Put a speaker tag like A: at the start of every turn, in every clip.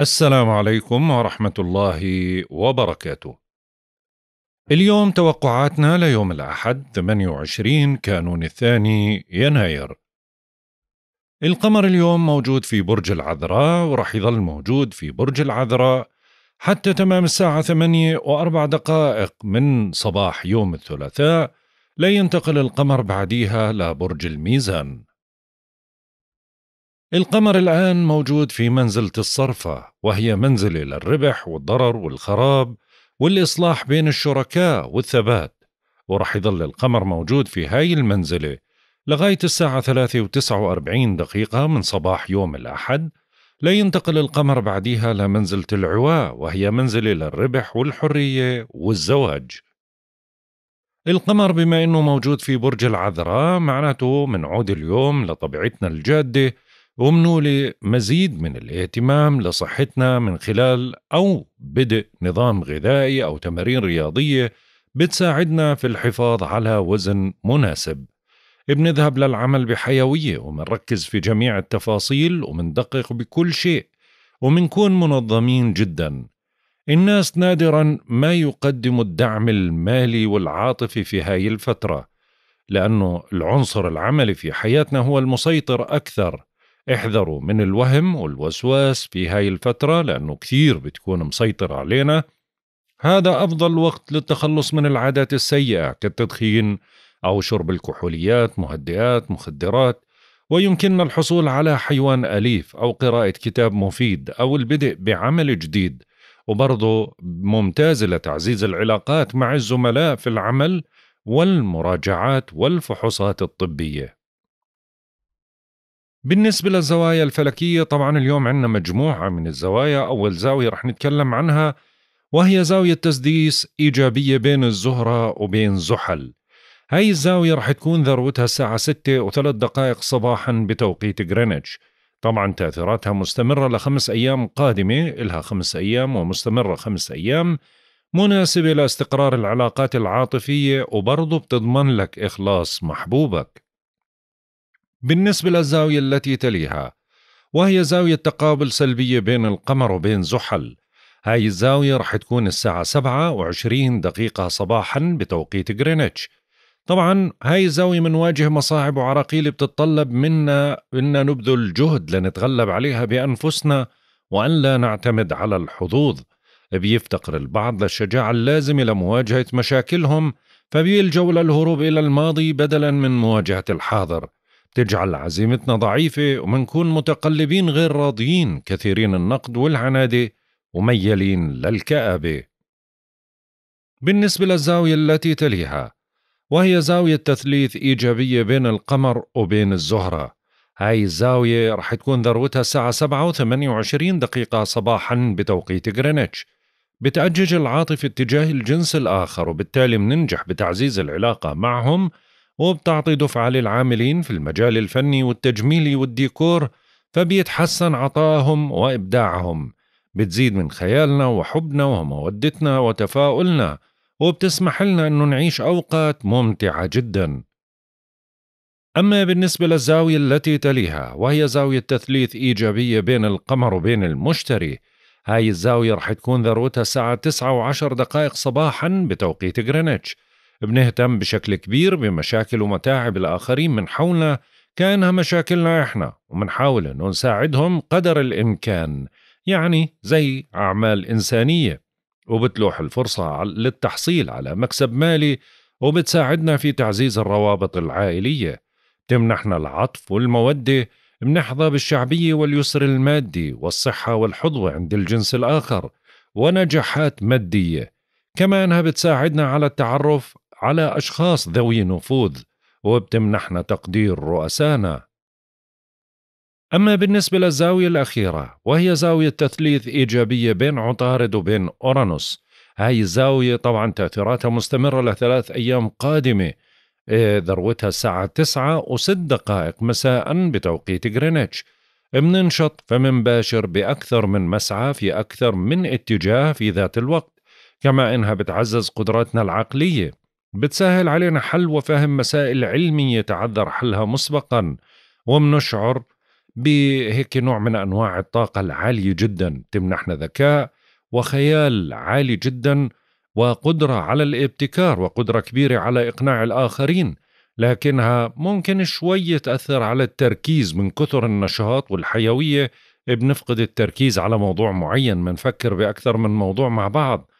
A: السلام عليكم ورحمة الله وبركاته. اليوم توقعاتنا ليوم الأحد 28 كانون الثاني يناير. القمر اليوم موجود في برج العذراء ورح يظل موجود في برج العذراء حتى تمام الساعة 8 وأربع دقائق من صباح يوم الثلاثاء لا ينتقل القمر بعديها لبرج الميزان. القمر الآن موجود في منزلة الصرفة وهي منزلة للربح والضرر والخراب والإصلاح بين الشركاء والثبات ورح يضل القمر موجود في هاي المنزلة لغاية الساعة 3 دقيقة من صباح يوم الأحد لينتقل القمر بعديها لمنزلة العواء وهي منزلة للربح والحرية والزواج القمر بما أنه موجود في برج العذراء معناته من عود اليوم لطبيعتنا الجادة ومنوا لمزيد من الاهتمام لصحتنا من خلال أو بدء نظام غذائي أو تمارين رياضية بتساعدنا في الحفاظ على وزن مناسب بنذهب للعمل بحيوية ومنركز في جميع التفاصيل ومندقق بكل شيء ومنكون منظمين جدا الناس نادرا ما يقدموا الدعم المالي والعاطفي في هاي الفترة لأنه العنصر العملي في حياتنا هو المسيطر أكثر احذروا من الوهم والوسواس في هاي الفترة لأنه كثير بتكون مسيطر علينا هذا أفضل وقت للتخلص من العادات السيئة كالتدخين أو شرب الكحوليات مهدئات مخدرات ويمكننا الحصول على حيوان أليف أو قراءة كتاب مفيد أو البدء بعمل جديد وبرضه ممتازة لتعزيز العلاقات مع الزملاء في العمل والمراجعات والفحوصات الطبية بالنسبة للزوايا الفلكية طبعا اليوم عندنا مجموعة من الزوايا أول زاوية رح نتكلم عنها وهي زاوية تسديس إيجابية بين الزهرة وبين زحل هاي الزاوية رح تكون ذروتها الساعة 6 وثلاث دقائق صباحا بتوقيت غرينتش طبعا تأثيراتها مستمرة لخمس أيام قادمة إلها خمس أيام ومستمرة خمس أيام مناسبة لاستقرار العلاقات العاطفية وبرضه بتضمن لك إخلاص محبوبك بالنسبة للزاوية التي تليها وهي زاوية تقابل سلبية بين القمر وبين زحل هاي الزاوية رح تكون الساعة سبعة وعشرين دقيقة صباحا بتوقيت غرينتش طبعا هاي الزاوية بنواجه مصاعب وعراقيل بتتطلب منا أن نبذل جهد لنتغلب عليها بأنفسنا وأن لا نعتمد على الحظوظ بيفتقر البعض للشجاعة اللازمة لمواجهة مشاكلهم فبيلجوا للهروب إلى الماضي بدلا من مواجهة الحاضر تجعل عزيمتنا ضعيفة ومنكون متقلبين غير راضيين كثيرين النقد والعنادة وميالين للكآبة بالنسبة للزاوية التي تليها وهي زاوية تثليث إيجابية بين القمر وبين الزهرة هاي الزاوية رح تكون ذروتها الساعة 7 و دقيقة صباحا بتوقيت غرينتش بتأجج العاطفة اتجاه الجنس الآخر وبالتالي مننجح بتعزيز العلاقة معهم وبتعطي دفعة للعاملين في المجال الفني والتجميلي والديكور فبيتحسن عطائهم وإبداعهم بتزيد من خيالنا وحبنا ومودتنا وتفاؤلنا وبتسمح لنا أنه نعيش أوقات ممتعة جدا أما بالنسبة للزاوية التي تليها وهي زاوية تثليث إيجابية بين القمر وبين المشتري هاي الزاوية رح تكون ذروتها الساعة 9 و10 دقائق صباحا بتوقيت غرينتش بنهتم بشكل كبير بمشاكل ومتاعب الآخرين من حولنا كأنها مشاكلنا إحنا ومنحاول إنه نساعدهم قدر الإمكان يعني زي أعمال إنسانية وبتلوح الفرصة للتحصيل على مكسب مالي وبتساعدنا في تعزيز الروابط العائلية تمنحنا العطف والمودة منحظى بالشعبية واليسر المادي والصحة والحظوة عند الجنس الآخر ونجاحات مادية كمانها بتساعدنا على التعرف على أشخاص ذوي نفوذ وبتمنحنا تقدير رؤسانا أما بالنسبة للزاوية الأخيرة وهي زاوية تثليث إيجابية بين عطارد وبين أورانوس هاي الزاوية طبعا تأثيراتها مستمرة لثلاث أيام قادمة إيه، ذروتها الساعة تسعة وست دقائق مساء بتوقيت غرينتش مننشط فمنباشر بأكثر من مسعى في أكثر من اتجاه في ذات الوقت كما إنها بتعزز قدراتنا العقلية بتسهل علينا حل وفهم مسائل علمية تعذر حلها مسبقا ومنشعر بهيك نوع من أنواع الطاقة العالية جدا تمنحنا ذكاء وخيال عالي جدا وقدرة على الابتكار وقدرة كبيرة على إقناع الآخرين لكنها ممكن شوي تأثر على التركيز من كثر النشاط والحيوية بنفقد التركيز على موضوع معين منفكر بأكثر من موضوع مع بعض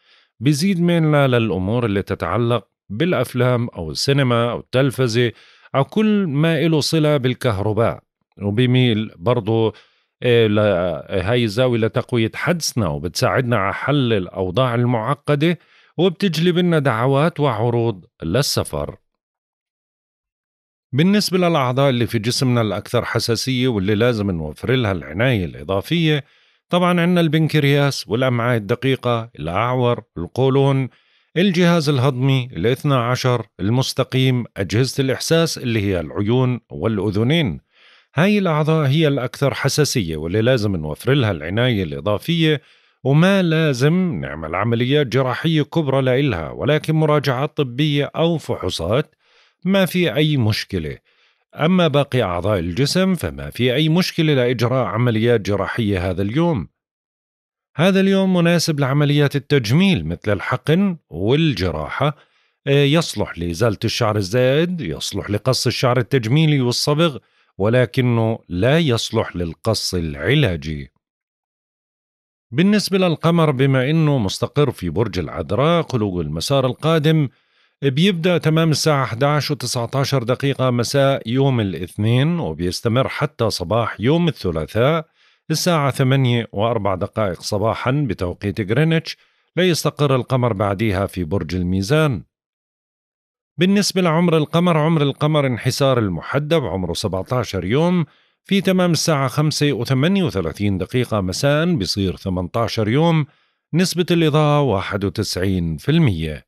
A: بزيد ميلنا للأمور اللي تتعلق بالأفلام أو السينما أو التلفزة أو كل ما له صلة بالكهرباء وبميل برضو إيه، هاي الزاوية لتقوية حدسنا وبتساعدنا على حل الأوضاع المعقدة وبتجلب لنا دعوات وعروض للسفر بالنسبة للأعضاء اللي في جسمنا الأكثر حساسية واللي لازم نوفر لها العناية الإضافية طبعا عندنا البنكرياس والأمعاء الدقيقة الأعور القولون الجهاز الهضمي الاثنى عشر المستقيم أجهزة الإحساس اللي هي العيون والأذنين هاي الأعضاء هي الأكثر حساسية واللي لازم نوفر لها العناية الإضافية وما لازم نعمل عمليات جراحية كبرى لإلها ولكن مراجعات طبية أو فحوصات ما في أي مشكلة أما باقي أعضاء الجسم فما في أي مشكلة لإجراء عمليات جراحية هذا اليوم هذا اليوم مناسب لعمليات التجميل مثل الحقن والجراحة آه، يصلح لإزالة الشعر الزائد يصلح لقص الشعر التجميلي والصبغ ولكنه لا يصلح للقص العلاجي بالنسبة للقمر بما أنه مستقر في برج العذراء قلوب المسار القادم بيبدأ تمام الساعة 11 و 19 دقيقة مساء يوم الاثنين وبيستمر حتى صباح يوم الثلاثاء الساعة 8 وأربع دقائق صباحا بتوقيت غرينتش ليستقر القمر بعديها في برج الميزان بالنسبة لعمر القمر عمر القمر انحسار المحدب عمره 17 يوم في تمام الساعة 5 و 38 دقيقة مساء بصير 18 يوم نسبة الإضاءة 91%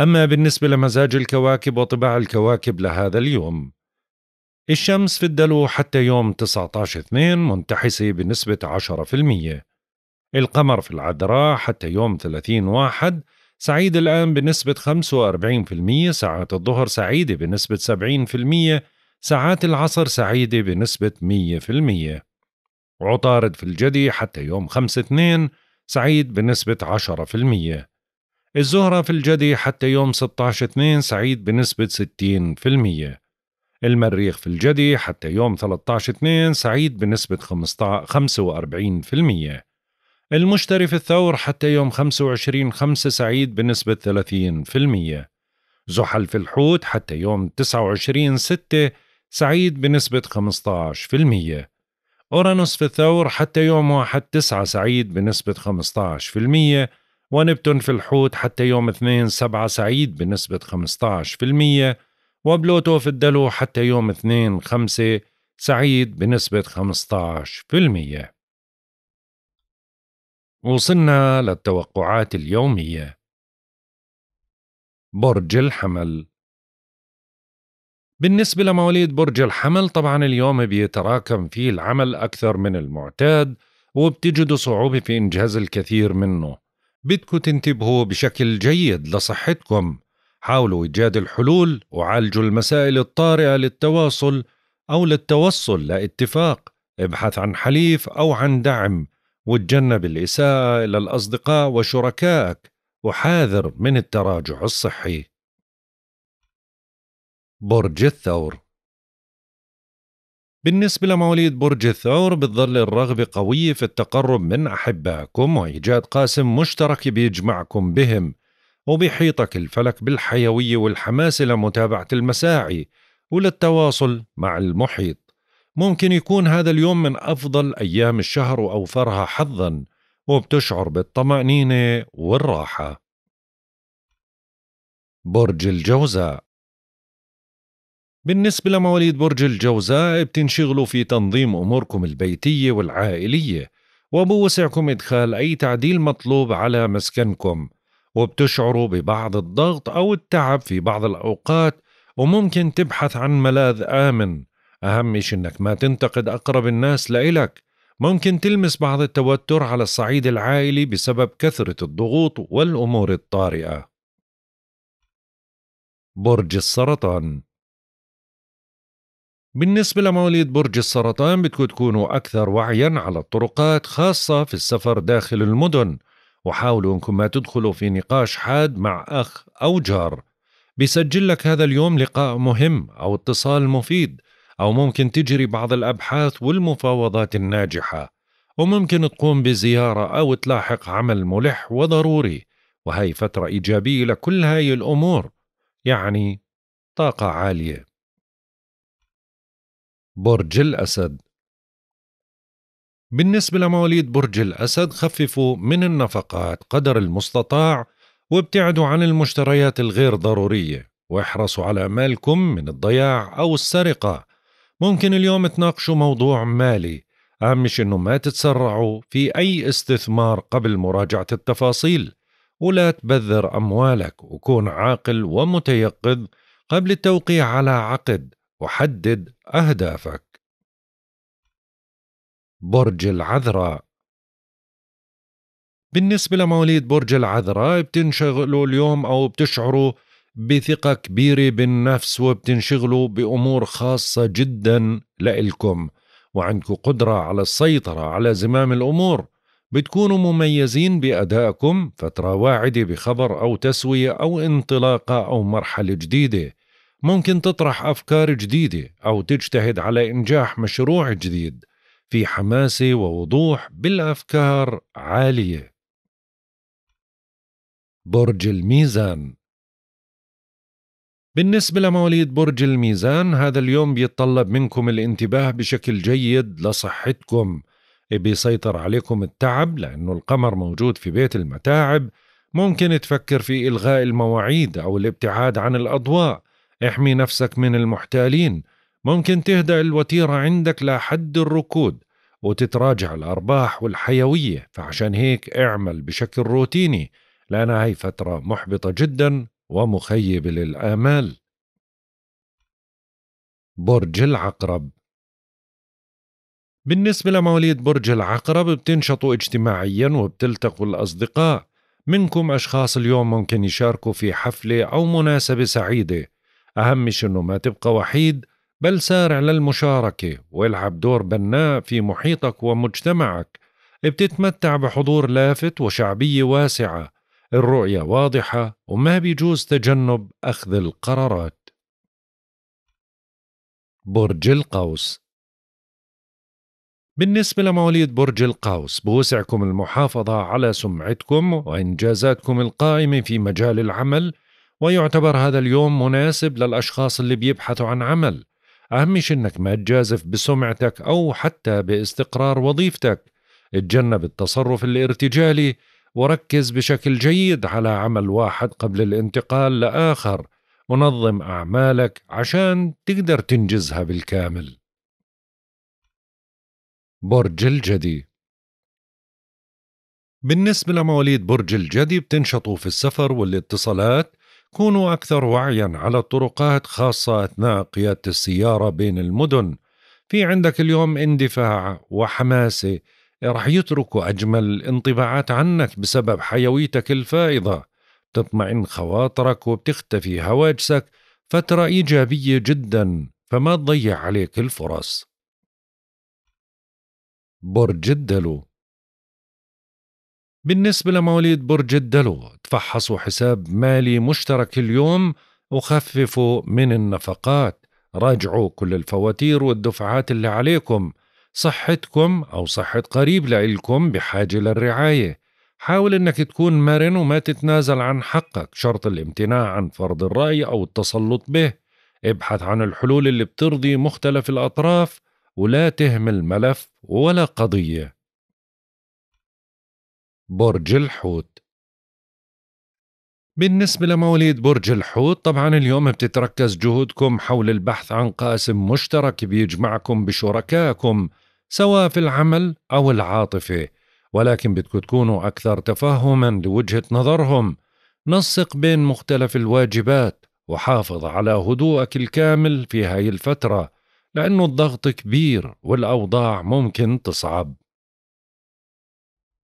A: أما بالنسبة لمزاج الكواكب وطباع الكواكب لهذا اليوم الشمس في الدلو حتى يوم 19/2 منتحسة بنسبة 10%، القمر في العذراء حتى يوم 30/1 سعيد الآن بنسبة 45%، ساعات الظهر سعيدة بنسبة 70%، ساعات العصر سعيدة بنسبة 100%. عطارد في الجدي حتى يوم 5/2 سعيد بنسبة 10%. الزهرة في الجدي حتى يوم 16/2 سعيد بنسبة 60%. المريخ في الجدي حتى يوم 13/2 سعيد بنسبة 45% المشتري في الثور حتى يوم 25/5 سعيد بنسبة 30% زحل في الحوت حتى يوم 29/6 سعيد بنسبة 15% أورانوس في الثور حتى يوم واحد تسعة سعيد بنسبة 15% ونبتون في الحوت حتى يوم 2 7 سعيد بنسبة 15% وبلوتو في الدلو حتى يوم 2 5 سعيد بنسبة 15% وصلنا للتوقعات اليومية برج الحمل بالنسبة لمواليد برج الحمل طبعا اليوم بيتراكم فيه العمل أكثر من المعتاد وبتجدوا صعوبة في إنجاز الكثير منه بدكم تنتبهوا بشكل جيد لصحتكم حاولوا إيجاد الحلول وعالجوا المسائل الطارئة للتواصل أو للتوصل لاتفاق ابحث عن حليف أو عن دعم وتجنب الإساءة إلى الأصدقاء وشركائك وحاذر من التراجع الصحي برج الثور بالنسبة لمواليد برج الثور بتظل الرغبة قوية في التقرب من أحبائكم وإيجاد قاسم مشترك بيجمعكم بهم وبيحيطك الفلك بالحيوية والحماس لمتابعة المساعي وللتواصل مع المحيط ممكن يكون هذا اليوم من أفضل أيام الشهر وأوفرها حظاً وبتشعر بالطمأنينة والراحة برج الجوزاء بالنسبة لمواليد برج الجوزاء بتنشغلوا في تنظيم أموركم البيتية والعائلية وبوسعكم إدخال أي تعديل مطلوب على مسكنكم وبتشعروا ببعض الضغط أو التعب في بعض الأوقات وممكن تبحث عن ملاذ آمن أهم شيء إنك ما تنتقد أقرب الناس لإلك ممكن تلمس بعض التوتر على الصعيد العائلي بسبب كثرة الضغوط والأمور الطارئة برج السرطان بالنسبة لمواليد برج السرطان بدكم تكونوا أكثر وعيا على الطرقات خاصة في السفر داخل المدن وحاولوا انكم ما تدخلوا في نقاش حاد مع اخ او جار بيسجل لك هذا اليوم لقاء مهم او اتصال مفيد او ممكن تجري بعض الابحاث والمفاوضات الناجحه وممكن تقوم بزياره او تلاحق عمل ملح وضروري وهي فتره ايجابيه لكل هاي الامور يعني طاقه عاليه برج الاسد بالنسبة لمواليد برج الأسد خففوا من النفقات قدر المستطاع وابتعدوا عن المشتريات الغير ضرورية واحرصوا على مالكم من الضياع أو السرقة ممكن اليوم تناقشوا موضوع مالي أهم مش أنه ما تتسرعوا في أي استثمار قبل مراجعة التفاصيل ولا تبذر أموالك وكون عاقل ومتيقظ قبل التوقيع على عقد وحدد أهدافك برج العذراء بالنسبة لمواليد برج العذراء بتنشغلوا اليوم أو بتشعروا بثقة كبيرة بالنفس وبتنشغلوا بأمور خاصة جدا لإلكم وعندكم قدرة على السيطرة على زمام الأمور بتكونوا مميزين بأدائكم فترة واعدة بخبر أو تسوية أو انطلاقة أو مرحلة جديدة ممكن تطرح أفكار جديدة أو تجتهد على إنجاح مشروع جديد في حماسة ووضوح بالأفكار عالية برج الميزان بالنسبة لمواليد برج الميزان هذا اليوم بيتطلب منكم الانتباه بشكل جيد لصحتكم بيسيطر عليكم التعب لأنه القمر موجود في بيت المتاعب ممكن تفكر في إلغاء المواعيد أو الابتعاد عن الأضواء احمي نفسك من المحتالين ممكن تهدأ الوتيرة عندك لحد الركود وتتراجع الأرباح والحيوية فعشان هيك اعمل بشكل روتيني لأن هاي فترة محبطة جدا ومخيبة للآمال برج العقرب بالنسبة لمواليد برج العقرب بتنشطوا اجتماعيا وبتلتقوا الأصدقاء منكم أشخاص اليوم ممكن يشاركوا في حفلة أو مناسبة سعيدة أهم شيء أنه ما تبقى وحيد بل سارع للمشاركة والعب دور بناء في محيطك ومجتمعك بتتمتع بحضور لافت وشعبية واسعة الرؤية واضحة وما بيجوز تجنب أخذ القرارات برج القوس بالنسبة لمواليد برج القوس بوسعكم المحافظة على سمعتكم وإنجازاتكم القائمة في مجال العمل ويعتبر هذا اليوم مناسب للأشخاص اللي بيبحثوا عن عمل أهم شي إنك ما تجازف بسمعتك أو حتى باستقرار وظيفتك اتجنب التصرف الارتجالي وركز بشكل جيد على عمل واحد قبل الانتقال لآخر ونظم أعمالك عشان تقدر تنجزها بالكامل برج الجدي بالنسبة لمواليد برج الجدي بتنشطوا في السفر والاتصالات كونوا أكثر وعيا على الطرقات خاصة أثناء قيادة السيارة بين المدن في عندك اليوم اندفاع وحماسة رح يتركوا أجمل انطباعات عنك بسبب حيويتك الفائضة تطمئن خواطرك وبتختفي هواجسك فترة إيجابية جدا فما تضيع عليك الفرص برج الدلو بالنسبة لمواليد برج الدلو تفحصوا حساب مالي مشترك اليوم وخففوا من النفقات راجعوا كل الفواتير والدفعات اللي عليكم صحتكم أو صحة قريب لإلكم بحاجة للرعاية حاول أنك تكون مرن وما تتنازل عن حقك شرط الامتناع عن فرض الرأي أو التسلط به ابحث عن الحلول اللي بترضي مختلف الأطراف ولا تهمل ملف ولا قضية برج الحوت بالنسبة لمواليد برج الحوت طبعا اليوم بتتركز جهودكم حول البحث عن قاسم مشترك بيجمعكم بشركائكم سواء في العمل أو العاطفة ولكن بدكم تكونوا أكثر تفهما لوجهة نظرهم نسق بين مختلف الواجبات وحافظ على هدوءك الكامل في هاي الفترة لأنه الضغط كبير والأوضاع ممكن تصعب